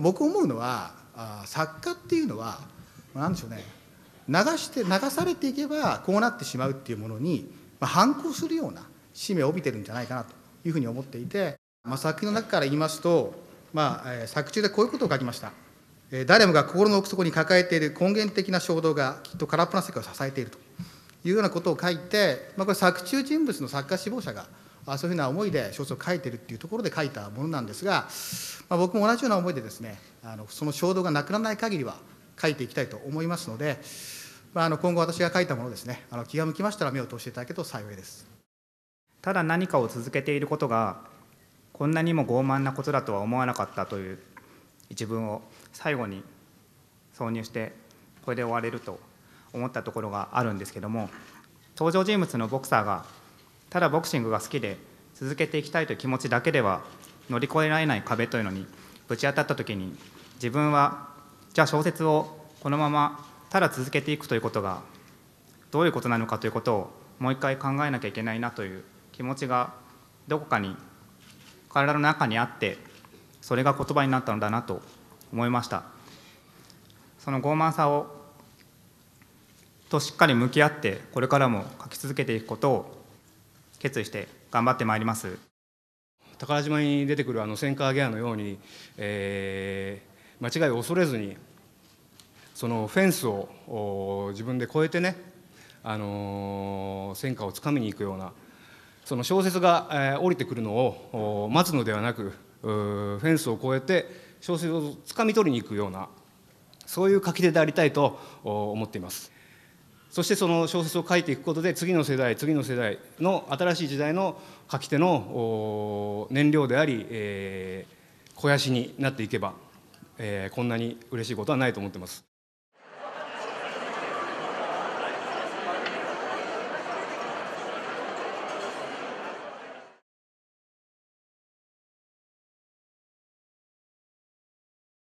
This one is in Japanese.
僕思うのは作家っていうのは何でしょうね流して流されていけばこうなってしまうっていうものに反抗するような使命を帯びてるんじゃないかなというふうに思っていて、まあ、作品の中から言いますと、まあ、作中でこういうことを書きました。誰もが心の奥底に抱えている根源的な衝動がきっと空っぽな世界を支えているというようなことを書いて、まあ、これ作中人物の作家志望者がそういうふうな思いで小説を書いてるっていうところで書いたものなんですが、まあ、僕も同じような思いでですねあのその衝動がなくならない限りは書いていきたいと思いますので、まあ、あの今後私が書いたものですねあの気が向きましたら目を通していただけると幸いですただ何かを続けていることがこんなにも傲慢なことだとは思わなかったという一文を最後に挿入してこれで終われると思ったところがあるんですけども登場人物のボクサーがただボクシングが好きで続けていきたいという気持ちだけでは乗り越えられない壁というのにぶち当たった時に自分はじゃあ小説をこのままただ続けていくということがどういうことなのかということをもう一回考えなきゃいけないなという気持ちがどこかに体の中にあってそれが言葉になったのだなと思いましたその傲慢さをとしっかり向き合ってこれからも書き続けていくことを決意して頑張ってまいります宝島に出てくるあの戦ンーギアのように、えー、間違いを恐れずにそのフェンスを自分で越えてね、あのー、戦果をつかみに行くようなその小説が、えー、降りてくるのを待つのではなくフェンスを越えて小説をつかみ取りに行くようなそういう書き手でありたいと思っています。そしてその小説を書いていくことで次の世代次の世代の新しい時代の書き手の燃料であり、えー、肥やしになっていけば、えー、こんなに嬉しいことはないと思ってます。